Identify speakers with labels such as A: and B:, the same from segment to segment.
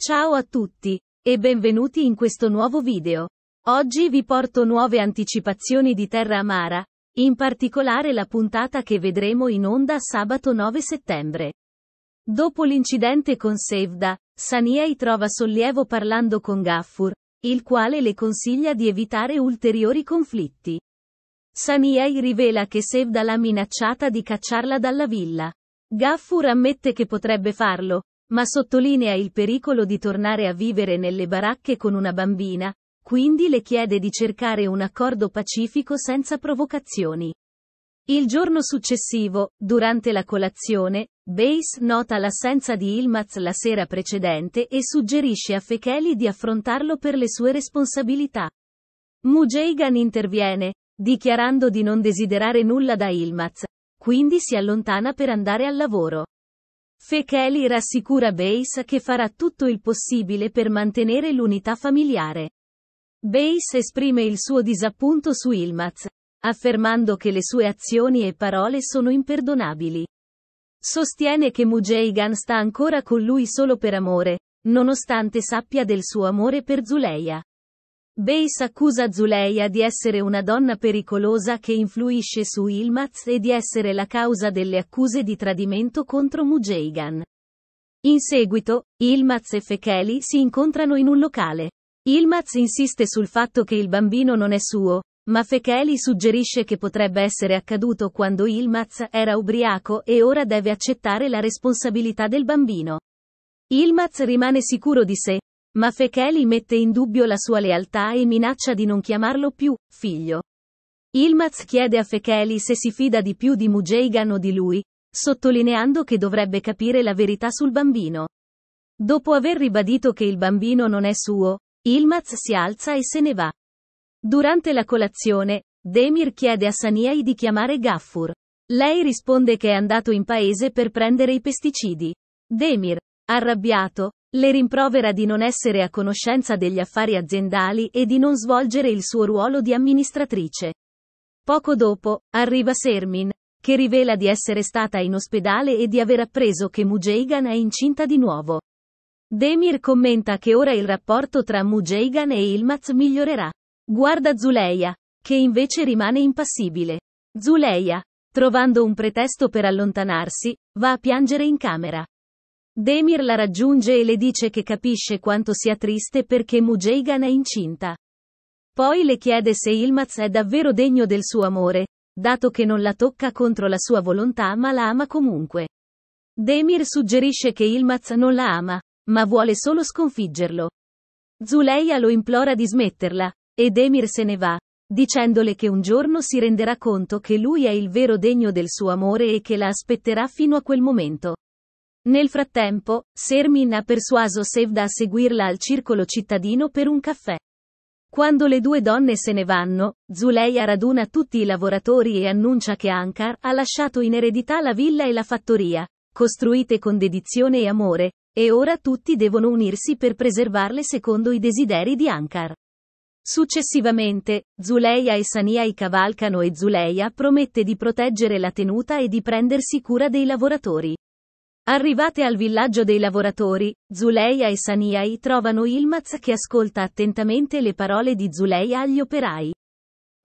A: Ciao a tutti, e benvenuti in questo nuovo video. Oggi vi porto nuove anticipazioni di Terra Amara, in particolare la puntata che vedremo in onda sabato 9 settembre. Dopo l'incidente con Sevda, Saniei trova sollievo parlando con Gaffur, il quale le consiglia di evitare ulteriori conflitti. Saniei rivela che Sevda l'ha minacciata di cacciarla dalla villa. Gaffur ammette che potrebbe farlo, ma sottolinea il pericolo di tornare a vivere nelle baracche con una bambina, quindi le chiede di cercare un accordo pacifico senza provocazioni. Il giorno successivo, durante la colazione, Base nota l'assenza di Ilmaz la sera precedente e suggerisce a Fekeli di affrontarlo per le sue responsabilità. Mujeigan interviene, dichiarando di non desiderare nulla da Ilmaz, quindi si allontana per andare al lavoro. Fekeli rassicura Base che farà tutto il possibile per mantenere l'unità familiare. Base esprime il suo disappunto su Ilmaz, affermando che le sue azioni e parole sono imperdonabili. Sostiene che Mujeigan sta ancora con lui solo per amore, nonostante sappia del suo amore per Zuleia. Bass accusa Zuleia di essere una donna pericolosa che influisce su Ilmaz e di essere la causa delle accuse di tradimento contro Mujeigan. In seguito, Ilmaz e Fekeli si incontrano in un locale. Ilmaz insiste sul fatto che il bambino non è suo, ma Fekeli suggerisce che potrebbe essere accaduto quando Ilmaz era ubriaco e ora deve accettare la responsabilità del bambino. Ilmaz rimane sicuro di sé, ma Fecheli mette in dubbio la sua lealtà e minaccia di non chiamarlo più, figlio. Ilmaz chiede a Fecheli se si fida di più di Mujeigan o di lui, sottolineando che dovrebbe capire la verità sul bambino. Dopo aver ribadito che il bambino non è suo, Ilmaz si alza e se ne va. Durante la colazione, Demir chiede a Saniai di chiamare Gaffur. Lei risponde che è andato in paese per prendere i pesticidi. Demir, arrabbiato, le rimprovera di non essere a conoscenza degli affari aziendali e di non svolgere il suo ruolo di amministratrice. Poco dopo, arriva Sermin, che rivela di essere stata in ospedale e di aver appreso che Mujeigan è incinta di nuovo. Demir commenta che ora il rapporto tra Mujeigan e Ilmaz migliorerà. Guarda Zuleia, che invece rimane impassibile. Zuleia, trovando un pretesto per allontanarsi, va a piangere in camera. Demir la raggiunge e le dice che capisce quanto sia triste perché Mujeigan è incinta. Poi le chiede se Ilmaz è davvero degno del suo amore, dato che non la tocca contro la sua volontà ma la ama comunque. Demir suggerisce che Ilmaz non la ama, ma vuole solo sconfiggerlo. Zuleia lo implora di smetterla, e Demir se ne va, dicendole che un giorno si renderà conto che lui è il vero degno del suo amore e che la aspetterà fino a quel momento. Nel frattempo, Sermin ha persuaso Sevda a seguirla al circolo cittadino per un caffè. Quando le due donne se ne vanno, Zuleia raduna tutti i lavoratori e annuncia che Ankar ha lasciato in eredità la villa e la fattoria, costruite con dedizione e amore, e ora tutti devono unirsi per preservarle secondo i desideri di Ankar. Successivamente, Zuleia e Saniai cavalcano e Zuleia promette di proteggere la tenuta e di prendersi cura dei lavoratori. Arrivate al villaggio dei lavoratori, Zuleia e Saniai trovano Ilmaz che ascolta attentamente le parole di Zuleia agli operai.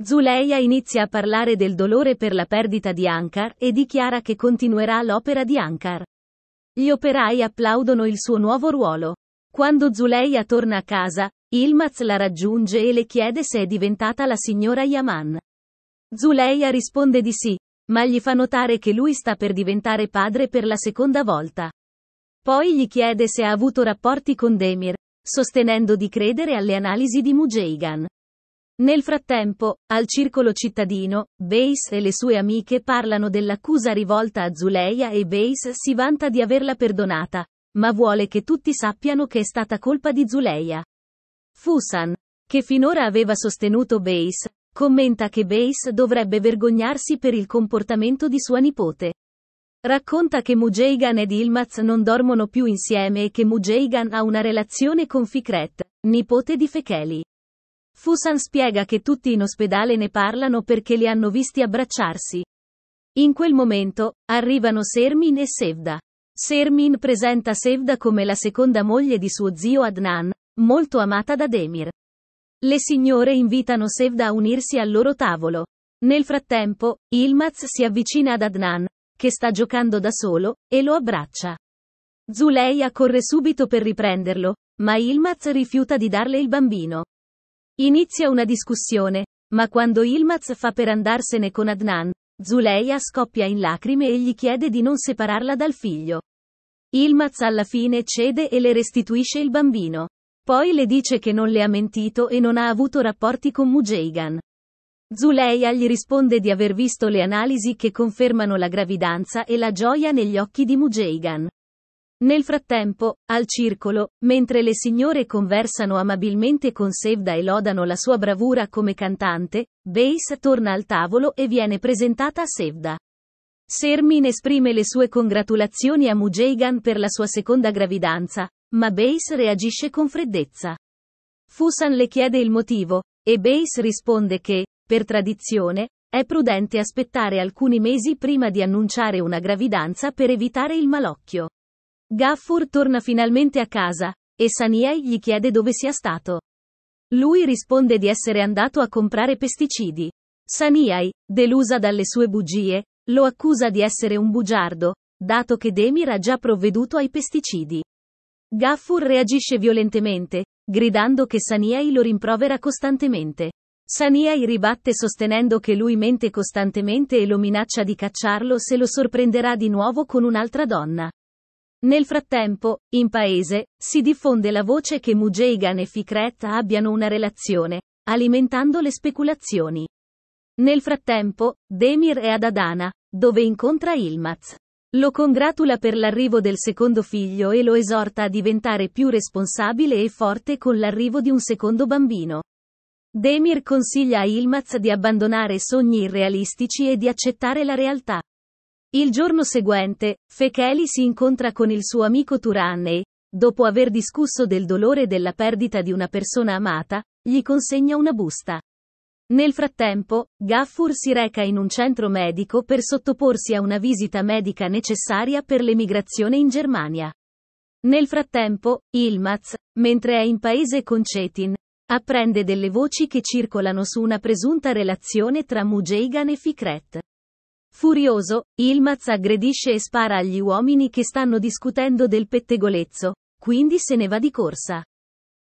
A: Zuleia inizia a parlare del dolore per la perdita di Ankar e dichiara che continuerà l'opera di Ankar. Gli operai applaudono il suo nuovo ruolo. Quando Zuleia torna a casa, Ilmaz la raggiunge e le chiede se è diventata la signora Yaman. Zuleia risponde di sì, ma gli fa notare che lui sta per diventare padre per la seconda volta. Poi gli chiede se ha avuto rapporti con Demir, sostenendo di credere alle analisi di Mujeigan. Nel frattempo, al circolo cittadino, Base e le sue amiche parlano dell'accusa rivolta a Zuleia e Base si vanta di averla perdonata, ma vuole che tutti sappiano che è stata colpa di Zuleia. Fusan, che finora aveva sostenuto Base, Commenta che Base dovrebbe vergognarsi per il comportamento di sua nipote. Racconta che Mujeigan ed Ilmaz non dormono più insieme e che Mujeigan ha una relazione con Fikret, nipote di Fekeli. Fusan spiega che tutti in ospedale ne parlano perché li hanno visti abbracciarsi. In quel momento, arrivano Sermin e Sevda. Sermin presenta Sevda come la seconda moglie di suo zio Adnan, molto amata da Demir. Le signore invitano Sevda a unirsi al loro tavolo. Nel frattempo, Ilmaz si avvicina ad Adnan, che sta giocando da solo, e lo abbraccia. Zuleia corre subito per riprenderlo, ma Ilmaz rifiuta di darle il bambino. Inizia una discussione, ma quando Ilmaz fa per andarsene con Adnan, Zuleia scoppia in lacrime e gli chiede di non separarla dal figlio. Ilmaz alla fine cede e le restituisce il bambino. Poi le dice che non le ha mentito e non ha avuto rapporti con Mujeigan. Zuleia gli risponde di aver visto le analisi che confermano la gravidanza e la gioia negli occhi di Mujeigan. Nel frattempo, al circolo, mentre le signore conversano amabilmente con Sevda e lodano la sua bravura come cantante, Bass torna al tavolo e viene presentata a Sevda. Sermin esprime le sue congratulazioni a Mujeigan per la sua seconda gravidanza, ma Base reagisce con freddezza. Fusan le chiede il motivo, e Base risponde che, per tradizione, è prudente aspettare alcuni mesi prima di annunciare una gravidanza per evitare il malocchio. Gaffur torna finalmente a casa, e Saniei gli chiede dove sia stato. Lui risponde di essere andato a comprare pesticidi. Saniei, delusa dalle sue bugie, lo accusa di essere un bugiardo, dato che Demir ha già provveduto ai pesticidi. Gaffur reagisce violentemente, gridando che Saniei lo rimprovera costantemente. Saniei ribatte sostenendo che lui mente costantemente e lo minaccia di cacciarlo se lo sorprenderà di nuovo con un'altra donna. Nel frattempo, in paese, si diffonde la voce che Mujeigan e Fikret abbiano una relazione, alimentando le speculazioni. Nel frattempo, Demir è ad Adana, dove incontra Ilmaz. Lo congratula per l'arrivo del secondo figlio e lo esorta a diventare più responsabile e forte con l'arrivo di un secondo bambino. Demir consiglia a Ilmaz di abbandonare sogni irrealistici e di accettare la realtà. Il giorno seguente, Fekeli si incontra con il suo amico Turan e, dopo aver discusso del dolore della perdita di una persona amata, gli consegna una busta. Nel frattempo, Gaffur si reca in un centro medico per sottoporsi a una visita medica necessaria per l'emigrazione in Germania. Nel frattempo, Ilmaz, mentre è in paese con Cetin, apprende delle voci che circolano su una presunta relazione tra Mujeigan e Fikret. Furioso, Ilmaz aggredisce e spara agli uomini che stanno discutendo del pettegolezzo, quindi se ne va di corsa.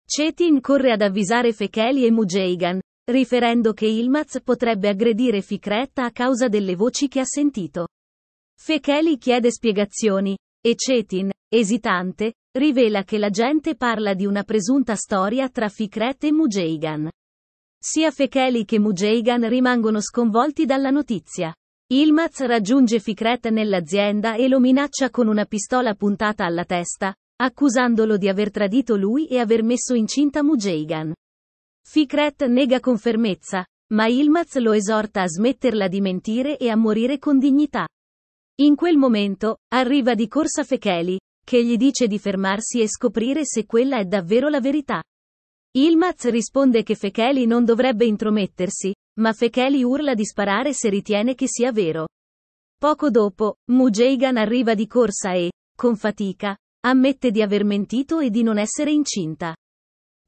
A: Cetin corre ad avvisare Fekeli e Mujeigan, riferendo che Ilmaz potrebbe aggredire Ficret a causa delle voci che ha sentito. Fekeli chiede spiegazioni, e Cetin, esitante, rivela che la gente parla di una presunta storia tra Ficret e Mujeigan. Sia Fekeli che Mujeigan rimangono sconvolti dalla notizia. Ilmaz raggiunge Ficret nell'azienda e lo minaccia con una pistola puntata alla testa, accusandolo di aver tradito lui e aver messo incinta Mujeigan. Fikret nega con fermezza, ma Ilmaz lo esorta a smetterla di mentire e a morire con dignità. In quel momento, arriva di corsa Fekeli, che gli dice di fermarsi e scoprire se quella è davvero la verità. Ilmaz risponde che Fekeli non dovrebbe intromettersi, ma Fekeli urla di sparare se ritiene che sia vero. Poco dopo, Mujeigan arriva di corsa e, con fatica, ammette di aver mentito e di non essere incinta.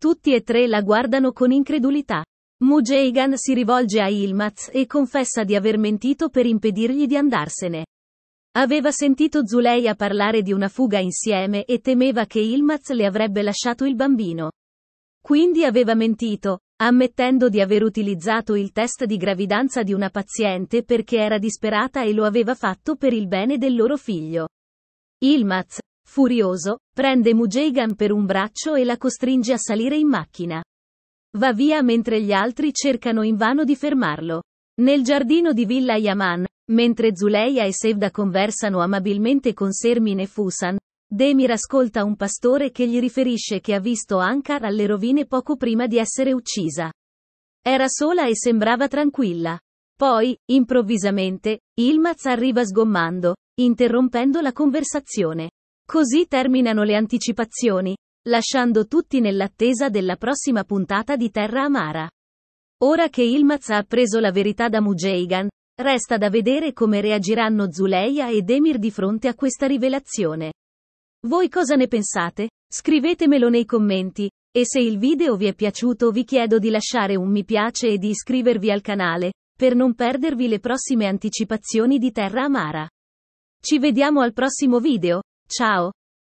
A: Tutti e tre la guardano con incredulità. Mujeigan si rivolge a Ilmaz e confessa di aver mentito per impedirgli di andarsene. Aveva sentito Zuleia parlare di una fuga insieme e temeva che Ilmaz le avrebbe lasciato il bambino. Quindi aveva mentito, ammettendo di aver utilizzato il test di gravidanza di una paziente perché era disperata e lo aveva fatto per il bene del loro figlio. Ilmaz, Furioso, prende Mujigan per un braccio e la costringe a salire in macchina. Va via mentre gli altri cercano invano di fermarlo. Nel giardino di Villa Yaman, mentre Zuleia e Sevda conversano amabilmente con Sermin e Fusan, Demir ascolta un pastore che gli riferisce che ha visto Ankar alle rovine poco prima di essere uccisa. Era sola e sembrava tranquilla. Poi, improvvisamente, Ilmaz arriva sgommando, interrompendo la conversazione. Così terminano le anticipazioni, lasciando tutti nell'attesa della prossima puntata di Terra Amara. Ora che Ilmaz ha appreso la verità da Mujeigan, resta da vedere come reagiranno Zuleia ed Emir di fronte a questa rivelazione. Voi cosa ne pensate? Scrivetemelo nei commenti, e se il video vi è piaciuto vi chiedo di lasciare un mi piace e di iscrivervi al canale, per non perdervi le prossime anticipazioni di Terra Amara. Ci vediamo al prossimo video. Ciao!